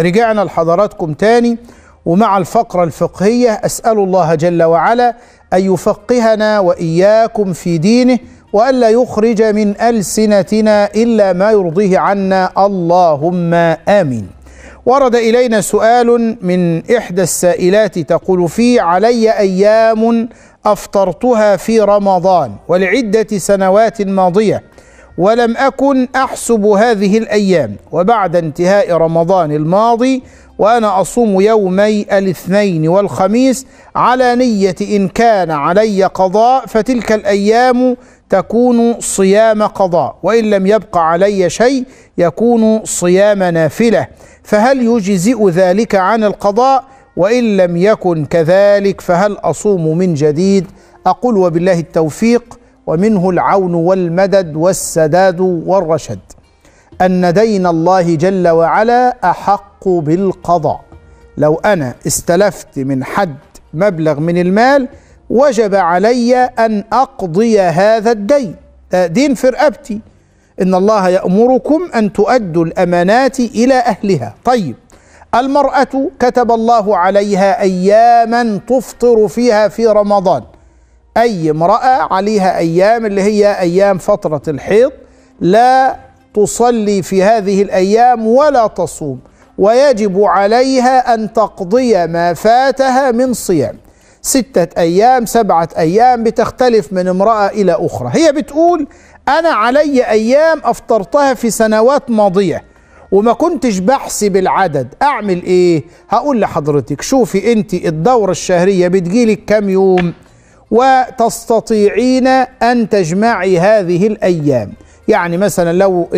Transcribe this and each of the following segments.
رجعنا لحضراتكم تاني ومع الفقرة الفقهية أسأل الله جل وعلا أن يفقهنا وإياكم في دينه وألا يخرج من ألسنتنا إلا ما يرضيه عنا اللهم آمين ورد إلينا سؤال من إحدى السائلات تقول فيه علي أيام أفطرتها في رمضان ولعدة سنوات ماضية ولم أكن أحسب هذه الأيام وبعد انتهاء رمضان الماضي وأنا أصوم يومي الاثنين والخميس على نية إن كان علي قضاء فتلك الأيام تكون صيام قضاء وإن لم يبقى علي شيء يكون صيام نافلة فهل يجزئ ذلك عن القضاء وإن لم يكن كذلك فهل أصوم من جديد أقول وبالله التوفيق ومنه العون والمدد والسداد والرشد ان دين الله جل وعلا احق بالقضاء لو انا استلفت من حد مبلغ من المال وجب علي ان اقضي هذا الدين آه، دين في رقبتي ان الله يامركم ان تؤدوا الامانات الى اهلها طيب المراه كتب الله عليها اياما تفطر فيها في رمضان أي امرأة عليها أيام اللي هي أيام فترة الحيض لا تصلي في هذه الأيام ولا تصوم ويجب عليها أن تقضي ما فاتها من صيام ستة أيام سبعة أيام بتختلف من امرأة إلى أخرى هي بتقول أنا علي أيام أفطرتها في سنوات ماضية وما كنتش بحسب العدد أعمل إيه؟ هقول لحضرتك شوفي أنت الدورة الشهرية بتجيلك كام يوم؟ وتستطيعين أن تجمعي هذه الأيام يعني مثلا لو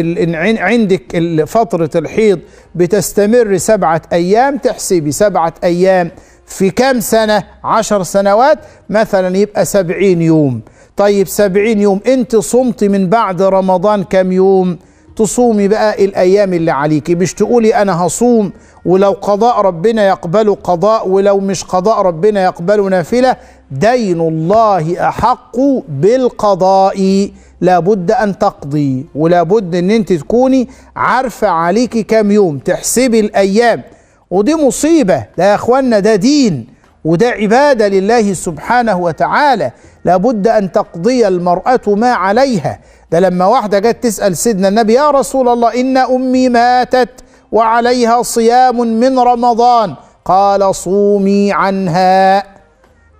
عندك فترة الحيض بتستمر سبعة أيام تحسبي سبعة أيام في كام سنة عشر سنوات مثلا يبقى سبعين يوم طيب سبعين يوم انت صمت من بعد رمضان كام يوم؟ تصومي بقى الايام اللي عليكي مش تقولي انا هصوم ولو قضاء ربنا يقبله قضاء ولو مش قضاء ربنا يقبله نافله دين الله احق بالقضاء لابد ان تقضي ولابد ان انت تكوني عارفه عليكي كام يوم تحسبي الايام ودي مصيبه لا يا اخوانا ده دين وده عباده لله سبحانه وتعالى لابد ان تقضي المراه ما عليها ده لما واحدة جت تسأل سيدنا النبي يا رسول الله إن أمي ماتت وعليها صيام من رمضان قال صومي عنها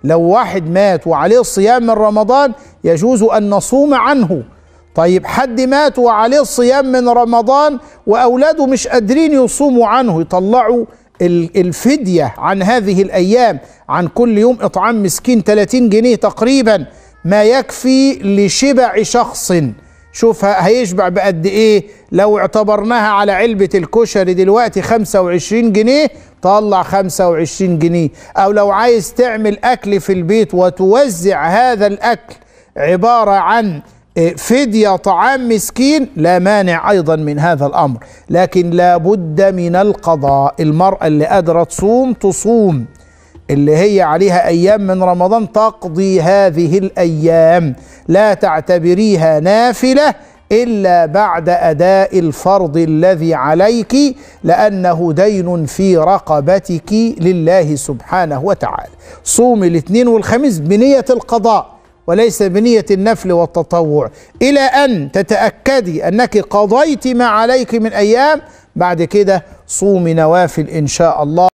لو واحد مات وعليه صيام من رمضان يجوز أن نصوم عنه طيب حد مات وعليه صيام من رمضان وأولاده مش قادرين يصوموا عنه يطلعوا الفدية عن هذه الأيام عن كل يوم إطعام مسكين 30 جنيه تقريبا ما يكفي لشبع شخص شوف هيشبع بقد ايه لو اعتبرناها على علبة الكشري دلوقتي 25 جنيه طلع 25 جنيه او لو عايز تعمل اكل في البيت وتوزع هذا الاكل عبارة عن آه، فدية طعام مسكين لا مانع أيضا من هذا الأمر لكن لا بد من القضاء المرأة اللي قادرة تصوم تصوم اللي هي عليها ايام من رمضان تقضي هذه الايام لا تعتبريها نافله الا بعد اداء الفرض الذي عليك لانه دين في رقبتك لله سبحانه وتعالى صومي الاثنين والخميس بنيه القضاء وليس بنية النفل والتطوع إلى أن تتأكدي أنك قضيت ما عليك من أيام بعد كده صومي نوافل إن شاء الله